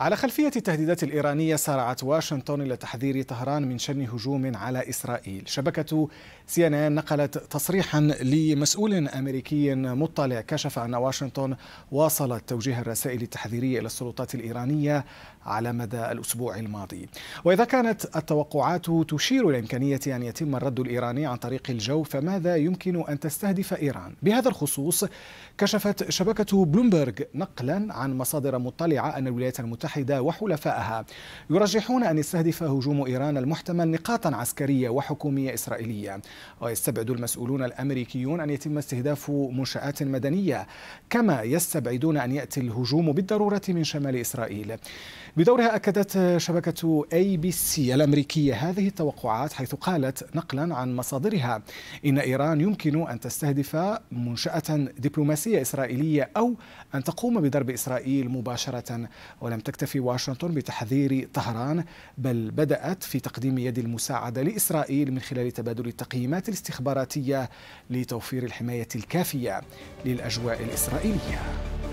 على خلفية التهديدات الإيرانية سارعت واشنطن إلى تحذير طهران من شن هجوم على إسرائيل شبكة سي ان ان نقلت تصريحا لمسؤول أمريكي مطلع كشف أن واشنطن واصلت توجيه الرسائل التحذيرية إلى السلطات الإيرانية على مدى الأسبوع الماضي وإذا كانت التوقعات تشير إلى إمكانية أن يتم الرد الإيراني عن طريق الجو فماذا يمكن أن تستهدف إيران؟ بهذا الخصوص كشفت شبكة بلومبرغ نقلا عن مصادر مطلعة أن الولايات المتحدة المتحدة وحلفائها يرجحون أن يستهدف هجوم إيران المحتمل نقاطا عسكرية وحكومية إسرائيلية ويستبعد المسؤولون الأمريكيون أن يتم استهداف منشآت مدنية كما يستبعدون أن يأتي الهجوم بالضرورة من شمال إسرائيل بدورها أكدت شبكة أي بي سي الأمريكية هذه التوقعات حيث قالت نقلا عن مصادرها إن إيران يمكن أن تستهدف منشأة دبلوماسية إسرائيلية أو أن تقوم بضرب إسرائيل مباشرة ولم تكن تكتفي واشنطن بتحذير طهران بل بدأت في تقديم يد المساعدة لإسرائيل من خلال تبادل التقييمات الاستخباراتية لتوفير الحماية الكافية للأجواء الإسرائيلية